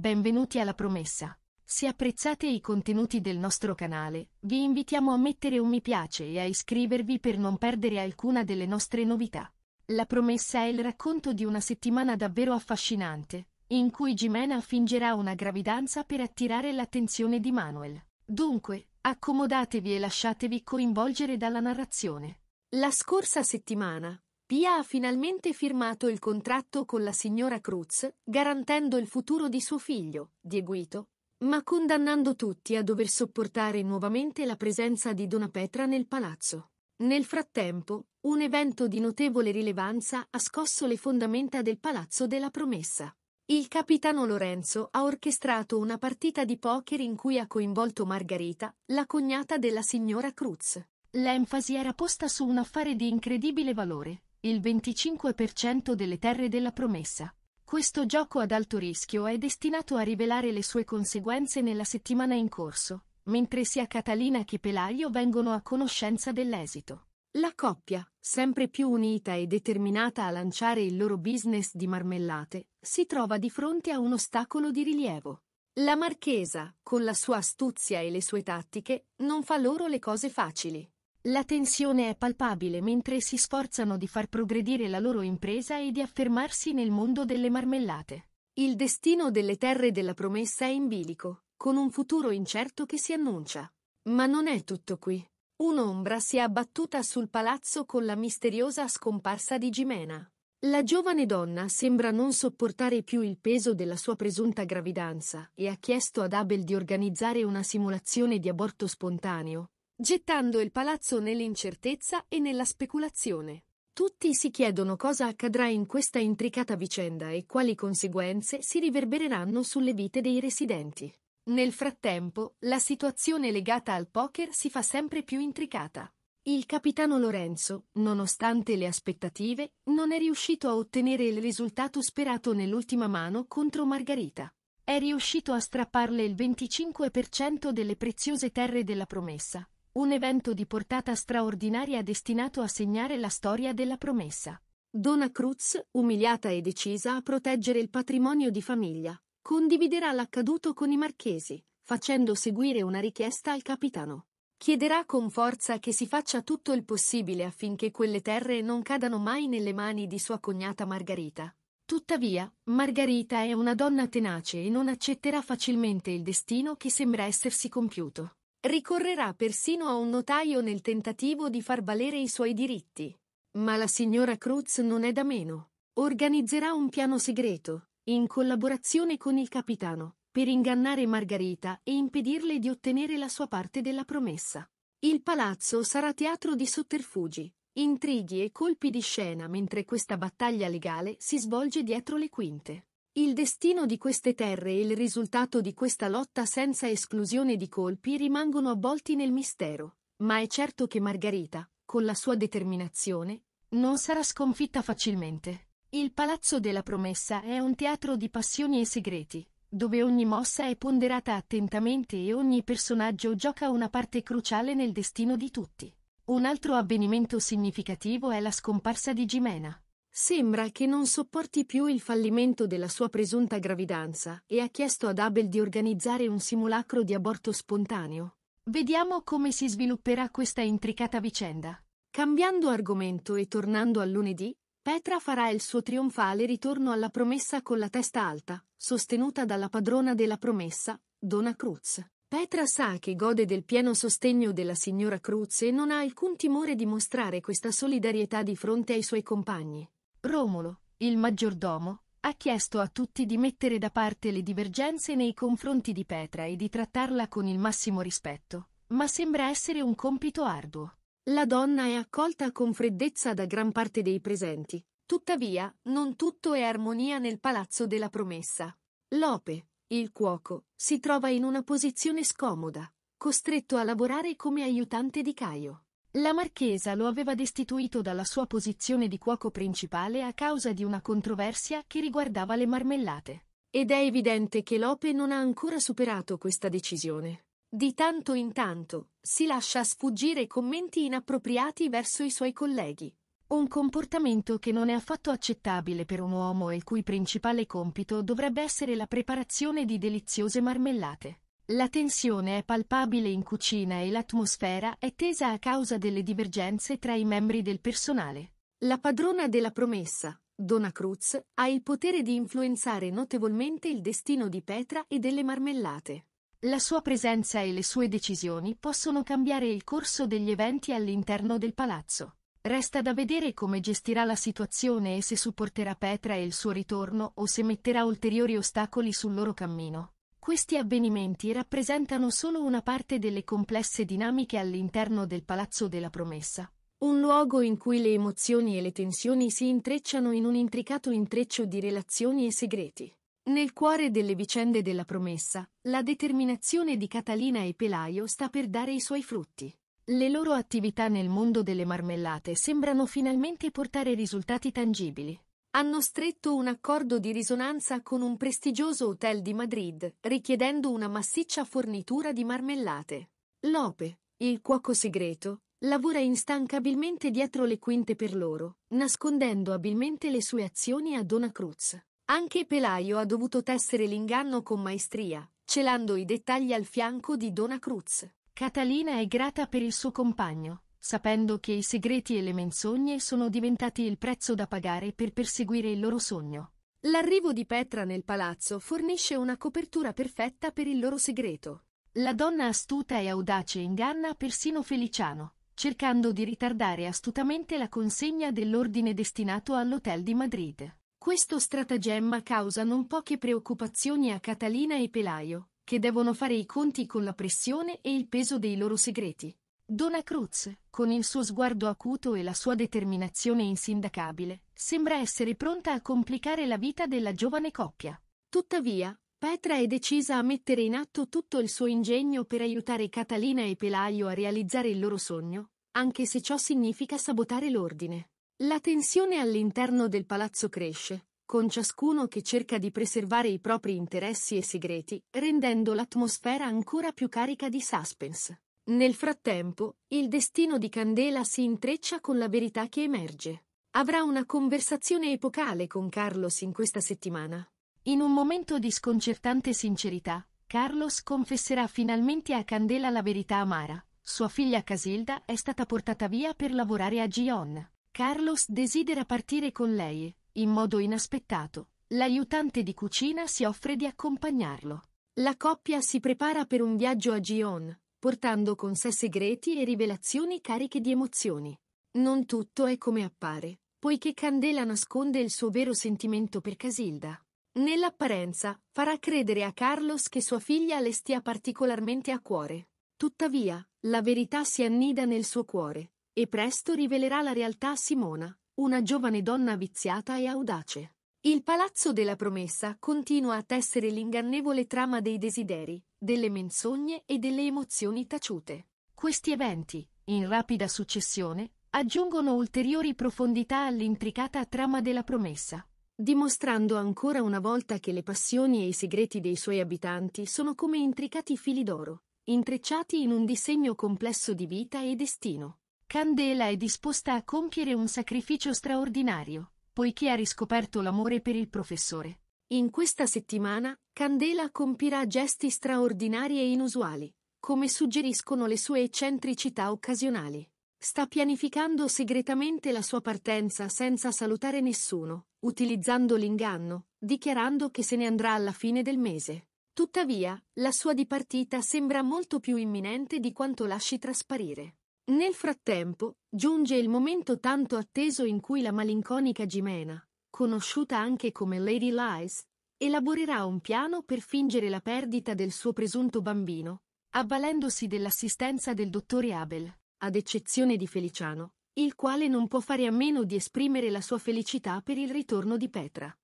Benvenuti alla promessa. Se apprezzate i contenuti del nostro canale, vi invitiamo a mettere un mi piace e a iscrivervi per non perdere alcuna delle nostre novità. La promessa è il racconto di una settimana davvero affascinante, in cui Jimena fingerà una gravidanza per attirare l'attenzione di Manuel. Dunque, accomodatevi e lasciatevi coinvolgere dalla narrazione. La scorsa settimana, Pia ha finalmente firmato il contratto con la signora Cruz, garantendo il futuro di suo figlio, Dieguito, ma condannando tutti a dover sopportare nuovamente la presenza di Dona Petra nel palazzo. Nel frattempo, un evento di notevole rilevanza ha scosso le fondamenta del Palazzo della Promessa. Il capitano Lorenzo ha orchestrato una partita di poker in cui ha coinvolto Margarita, la cognata della signora Cruz. L'enfasi era posta su un affare di incredibile valore, il 25% delle terre della promessa. Questo gioco ad alto rischio è destinato a rivelare le sue conseguenze nella settimana in corso, mentre sia Catalina che Pelaglio vengono a conoscenza dell'esito. La coppia, sempre più unita e determinata a lanciare il loro business di marmellate, si trova di fronte a un ostacolo di rilievo. La marchesa, con la sua astuzia e le sue tattiche, non fa loro le cose facili. La tensione è palpabile mentre si sforzano di far progredire la loro impresa e di affermarsi nel mondo delle marmellate. Il destino delle terre della promessa è in bilico, con un futuro incerto che si annuncia. Ma non è tutto qui. Un'ombra si è abbattuta sul palazzo con la misteriosa scomparsa di Gimena. La giovane donna sembra non sopportare più il peso della sua presunta gravidanza e ha chiesto ad Abel di organizzare una simulazione di aborto spontaneo, gettando il palazzo nell'incertezza e nella speculazione. Tutti si chiedono cosa accadrà in questa intricata vicenda e quali conseguenze si riverbereranno sulle vite dei residenti. Nel frattempo, la situazione legata al poker si fa sempre più intricata. Il capitano Lorenzo, nonostante le aspettative, non è riuscito a ottenere il risultato sperato nell'ultima mano contro Margherita. È riuscito a strapparle il 25% delle preziose terre della promessa, un evento di portata straordinaria destinato a segnare la storia della promessa. Donna Cruz, umiliata e decisa a proteggere il patrimonio di famiglia, condividerà l'accaduto con i marchesi, facendo seguire una richiesta al capitano. Chiederà con forza che si faccia tutto il possibile affinché quelle terre non cadano mai nelle mani di sua cognata Margarita. Tuttavia, Margarita è una donna tenace e non accetterà facilmente il destino che sembra essersi compiuto. Ricorrerà persino a un notaio nel tentativo di far valere i suoi diritti. Ma la signora Cruz non è da meno. Organizzerà un piano segreto, in collaborazione con il capitano, per ingannare Margherita e impedirle di ottenere la sua parte della promessa. Il palazzo sarà teatro di sotterfugi, intrighi e colpi di scena mentre questa battaglia legale si svolge dietro le quinte. Il destino di queste terre e il risultato di questa lotta senza esclusione di colpi rimangono avvolti nel mistero, ma è certo che Margherita, con la sua determinazione, non sarà sconfitta facilmente. Il Palazzo della Promessa è un teatro di passioni e segreti, dove ogni mossa è ponderata attentamente e ogni personaggio gioca una parte cruciale nel destino di tutti. Un altro avvenimento significativo è la scomparsa di Gimena, Sembra che non sopporti più il fallimento della sua presunta gravidanza e ha chiesto ad Abel di organizzare un simulacro di aborto spontaneo. Vediamo come si svilupperà questa intricata vicenda. Cambiando argomento e tornando al lunedì, Petra farà il suo trionfale ritorno alla promessa con la testa alta, sostenuta dalla padrona della promessa, Dona Cruz. Petra sa che gode del pieno sostegno della signora Cruz e non ha alcun timore di mostrare questa solidarietà di fronte ai suoi compagni. Romolo, il maggiordomo, ha chiesto a tutti di mettere da parte le divergenze nei confronti di Petra e di trattarla con il massimo rispetto, ma sembra essere un compito arduo. La donna è accolta con freddezza da gran parte dei presenti. Tuttavia, non tutto è armonia nel palazzo della promessa. Lope, il cuoco, si trova in una posizione scomoda, costretto a lavorare come aiutante di Caio. La marchesa lo aveva destituito dalla sua posizione di cuoco principale a causa di una controversia che riguardava le marmellate. Ed è evidente che Lope non ha ancora superato questa decisione. Di tanto in tanto, si lascia sfuggire commenti inappropriati verso i suoi colleghi. Un comportamento che non è affatto accettabile per un uomo il cui principale compito dovrebbe essere la preparazione di deliziose marmellate. La tensione è palpabile in cucina e l'atmosfera è tesa a causa delle divergenze tra i membri del personale. La padrona della promessa, Donna Cruz, ha il potere di influenzare notevolmente il destino di Petra e delle marmellate. La sua presenza e le sue decisioni possono cambiare il corso degli eventi all'interno del palazzo. Resta da vedere come gestirà la situazione e se supporterà Petra e il suo ritorno o se metterà ulteriori ostacoli sul loro cammino. Questi avvenimenti rappresentano solo una parte delle complesse dinamiche all'interno del Palazzo della Promessa, un luogo in cui le emozioni e le tensioni si intrecciano in un intricato intreccio di relazioni e segreti. Nel cuore delle vicende della promessa, la determinazione di Catalina e Pelaio sta per dare i suoi frutti. Le loro attività nel mondo delle marmellate sembrano finalmente portare risultati tangibili hanno stretto un accordo di risonanza con un prestigioso hotel di Madrid, richiedendo una massiccia fornitura di marmellate. Lope, il cuoco segreto, lavora instancabilmente dietro le quinte per loro, nascondendo abilmente le sue azioni a Dona Cruz. Anche Pelaio ha dovuto tessere l'inganno con maestria, celando i dettagli al fianco di Dona Cruz. Catalina è grata per il suo compagno, sapendo che i segreti e le menzogne sono diventati il prezzo da pagare per perseguire il loro sogno. L'arrivo di Petra nel palazzo fornisce una copertura perfetta per il loro segreto. La donna astuta e audace inganna persino Feliciano, cercando di ritardare astutamente la consegna dell'ordine destinato all'hotel di Madrid. Questo stratagemma causa non poche preoccupazioni a Catalina e Pelaio, che devono fare i conti con la pressione e il peso dei loro segreti, Dona Cruz, con il suo sguardo acuto e la sua determinazione insindacabile, sembra essere pronta a complicare la vita della giovane coppia. Tuttavia, Petra è decisa a mettere in atto tutto il suo ingegno per aiutare Catalina e Pelaio a realizzare il loro sogno, anche se ciò significa sabotare l'ordine. La tensione all'interno del palazzo cresce, con ciascuno che cerca di preservare i propri interessi e segreti, rendendo l'atmosfera ancora più carica di suspense. Nel frattempo, il destino di Candela si intreccia con la verità che emerge. Avrà una conversazione epocale con Carlos in questa settimana. In un momento di sconcertante sincerità, Carlos confesserà finalmente a Candela la verità amara. Sua figlia Casilda è stata portata via per lavorare a Gion. Carlos desidera partire con lei in modo inaspettato, l'aiutante di cucina si offre di accompagnarlo. La coppia si prepara per un viaggio a Gion, portando con sé segreti e rivelazioni cariche di emozioni. Non tutto è come appare, poiché Candela nasconde il suo vero sentimento per Casilda. Nell'apparenza, farà credere a Carlos che sua figlia le stia particolarmente a cuore. Tuttavia, la verità si annida nel suo cuore, e presto rivelerà la realtà a Simona, una giovane donna viziata e audace. Il palazzo della promessa continua a tessere l'ingannevole trama dei desideri, delle menzogne e delle emozioni taciute. Questi eventi, in rapida successione, aggiungono ulteriori profondità all'intricata trama della promessa, dimostrando ancora una volta che le passioni e i segreti dei suoi abitanti sono come intricati fili d'oro, intrecciati in un disegno complesso di vita e destino. Candela è disposta a compiere un sacrificio straordinario, poiché ha riscoperto l'amore per il professore. In questa settimana, Candela compirà gesti straordinari e inusuali, come suggeriscono le sue eccentricità occasionali. Sta pianificando segretamente la sua partenza senza salutare nessuno, utilizzando l'inganno, dichiarando che se ne andrà alla fine del mese. Tuttavia, la sua dipartita sembra molto più imminente di quanto lasci trasparire. Nel frattempo, Giunge il momento tanto atteso in cui la malinconica Gimena, conosciuta anche come Lady Lies, elaborerà un piano per fingere la perdita del suo presunto bambino, avvalendosi dell'assistenza del dottore Abel, ad eccezione di Feliciano, il quale non può fare a meno di esprimere la sua felicità per il ritorno di Petra.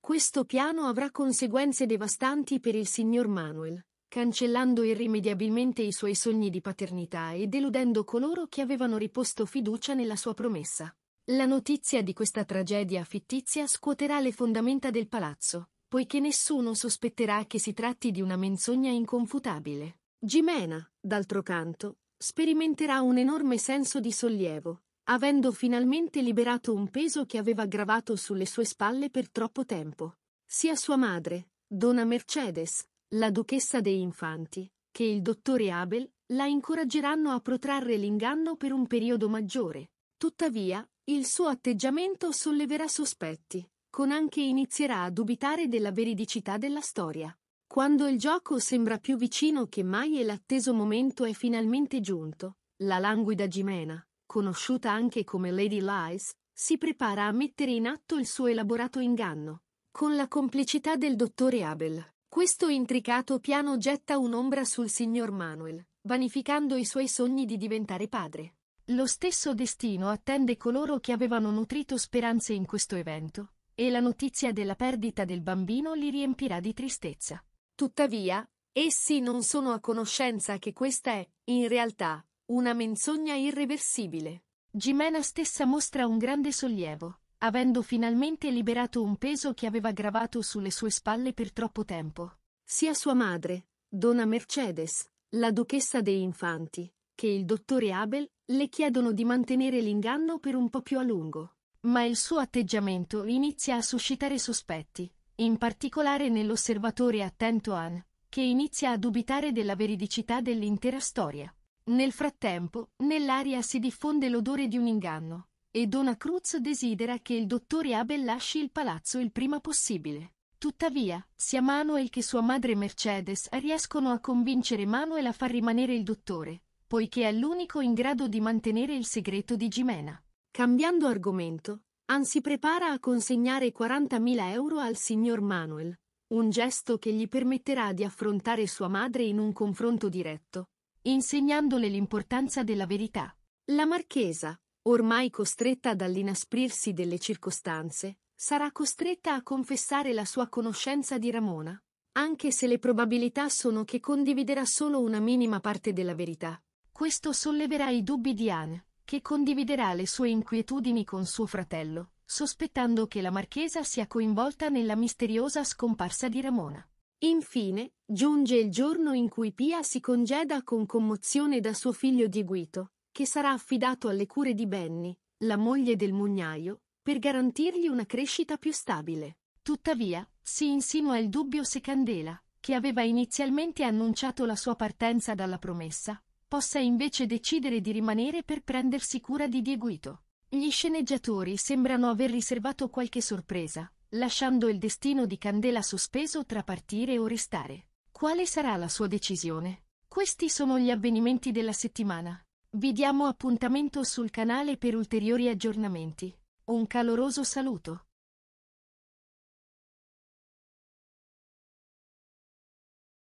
Questo piano avrà conseguenze devastanti per il signor Manuel, cancellando irrimediabilmente i suoi sogni di paternità e deludendo coloro che avevano riposto fiducia nella sua promessa. La notizia di questa tragedia fittizia scuoterà le fondamenta del palazzo, poiché nessuno sospetterà che si tratti di una menzogna inconfutabile. Gimena, d'altro canto, sperimenterà un enorme senso di sollievo, avendo finalmente liberato un peso che aveva gravato sulle sue spalle per troppo tempo. Sia sua madre, Dona Mercedes, la duchessa dei infanti, che il dottore Abel, la incoraggeranno a protrarre l'inganno per un periodo maggiore. Tuttavia, il suo atteggiamento solleverà sospetti, con anche inizierà a dubitare della veridicità della storia. Quando il gioco sembra più vicino che mai e l'atteso momento è finalmente giunto, la languida Gimena, conosciuta anche come Lady Lies, si prepara a mettere in atto il suo elaborato inganno, con la complicità del dottore Abel. Questo intricato piano getta un'ombra sul signor Manuel, vanificando i suoi sogni di diventare padre. Lo stesso destino attende coloro che avevano nutrito speranze in questo evento, e la notizia della perdita del bambino li riempirà di tristezza. Tuttavia, essi non sono a conoscenza che questa è, in realtà, una menzogna irreversibile. Jimena stessa mostra un grande sollievo, avendo finalmente liberato un peso che aveva gravato sulle sue spalle per troppo tempo. Sia sua madre, donna Mercedes, la duchessa dei infanti, che il dottore Abel, le chiedono di mantenere l'inganno per un po' più a lungo. Ma il suo atteggiamento inizia a suscitare sospetti, in particolare nell'osservatore attento Anne, che inizia a dubitare della veridicità dell'intera storia. Nel frattempo, nell'aria si diffonde l'odore di un inganno, e Dona Cruz desidera che il dottore Abel lasci il palazzo il prima possibile. Tuttavia, sia Manuel che sua madre Mercedes riescono a convincere Manuel a far rimanere il dottore, poiché è l'unico in grado di mantenere il segreto di Gimena. Cambiando argomento, Ann si prepara a consegnare 40.000 euro al signor Manuel, un gesto che gli permetterà di affrontare sua madre in un confronto diretto, insegnandole l'importanza della verità. La marchesa, ormai costretta dall'inasprirsi delle circostanze, sarà costretta a confessare la sua conoscenza di Ramona, anche se le probabilità sono che condividerà solo una minima parte della verità. Questo solleverà i dubbi di Anne, che condividerà le sue inquietudini con suo fratello, sospettando che la marchesa sia coinvolta nella misteriosa scomparsa di Ramona. Infine, giunge il giorno in cui Pia si congeda con commozione da suo figlio Dieguito, che sarà affidato alle cure di Benny, la moglie del mugnaio, per garantirgli una crescita più stabile. Tuttavia, si insinua il dubbio se Candela, che aveva inizialmente annunciato la sua partenza dalla promessa, possa invece decidere di rimanere per prendersi cura di Dieguito. Gli sceneggiatori sembrano aver riservato qualche sorpresa, lasciando il destino di Candela sospeso tra partire o restare. Quale sarà la sua decisione? Questi sono gli avvenimenti della settimana. Vi diamo appuntamento sul canale per ulteriori aggiornamenti. Un caloroso saluto.